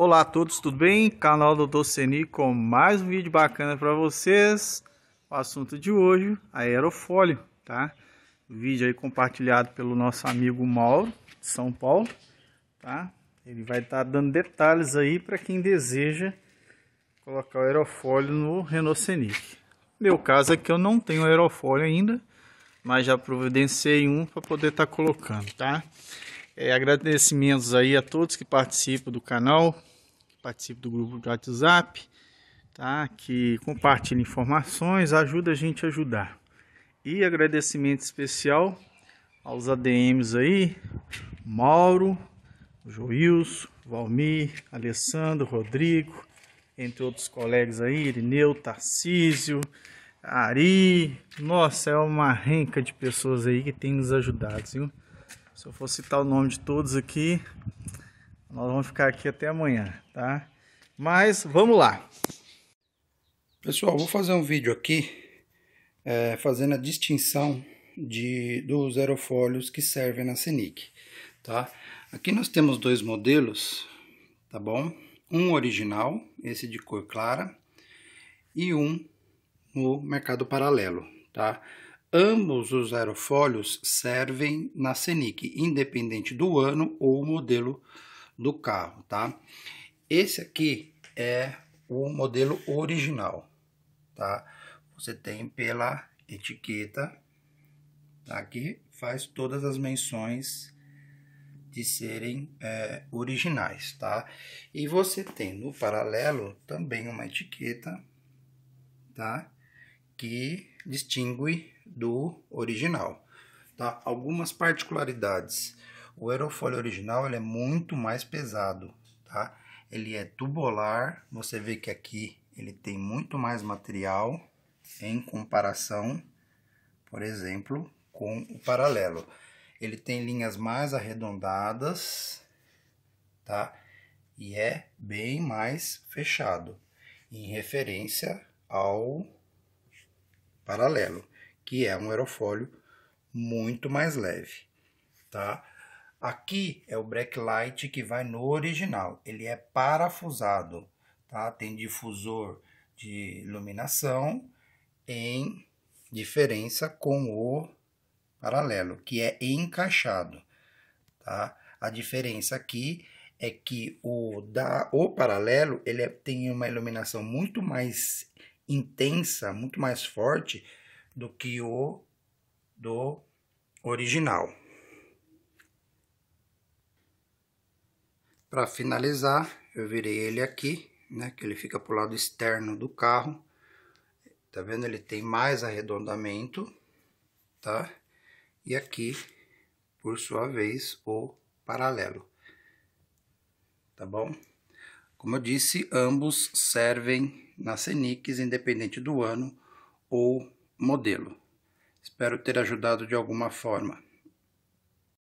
Olá a todos, tudo bem? Canal do Doceni com mais um vídeo bacana para vocês. O assunto de hoje, aerofólio, tá? Vídeo aí compartilhado pelo nosso amigo Mauro, de São Paulo, tá? Ele vai estar tá dando detalhes aí para quem deseja colocar o aerofólio no Renault Scenic. Meu caso é que eu não tenho aerofólio ainda, mas já providenciei um para poder estar tá colocando, tá? É, agradecimentos aí a todos que participam do canal, que participam do grupo de WhatsApp, tá? que compartilham informações, ajuda a gente a ajudar. E agradecimento especial aos ADMs aí, Mauro, Joilson, Valmir, Alessandro, Rodrigo, entre outros colegas aí, Irineu, Tarcísio, Ari. Nossa, é uma renca de pessoas aí que tem nos ajudado, viu? Se eu for citar o nome de todos aqui, nós vamos ficar aqui até amanhã, tá? Mas vamos lá. Pessoal, vou fazer um vídeo aqui é, fazendo a distinção de, dos aerofólios que servem na CENIC, tá? Aqui nós temos dois modelos, tá bom? Um original, esse de cor clara, e um no mercado paralelo, Tá? Ambos os aerofólios servem na Senic, independente do ano ou modelo do carro, tá? Esse aqui é o modelo original, tá? Você tem pela etiqueta, tá? Aqui faz todas as menções de serem é, originais, tá? E você tem no paralelo também uma etiqueta, tá? que distingue do original. Tá? Algumas particularidades. O aerofólio original ele é muito mais pesado. Tá? Ele é tubular, você vê que aqui ele tem muito mais material em comparação, por exemplo, com o paralelo. Ele tem linhas mais arredondadas, tá? E é bem mais fechado, em referência ao paralelo, que é um aerofólio muito mais leve, tá? Aqui é o light que vai no original, ele é parafusado, tá? Tem difusor de iluminação em diferença com o paralelo, que é encaixado, tá? A diferença aqui é que o da o paralelo ele é, tem uma iluminação muito mais intensa, muito mais forte do que o do original. Para finalizar, eu virei ele aqui, né, que ele fica para o lado externo do carro. Tá vendo? Ele tem mais arredondamento, tá? E aqui, por sua vez, o paralelo. Tá bom? Como eu disse, ambos servem na CENICS, independente do ano ou modelo. Espero ter ajudado de alguma forma.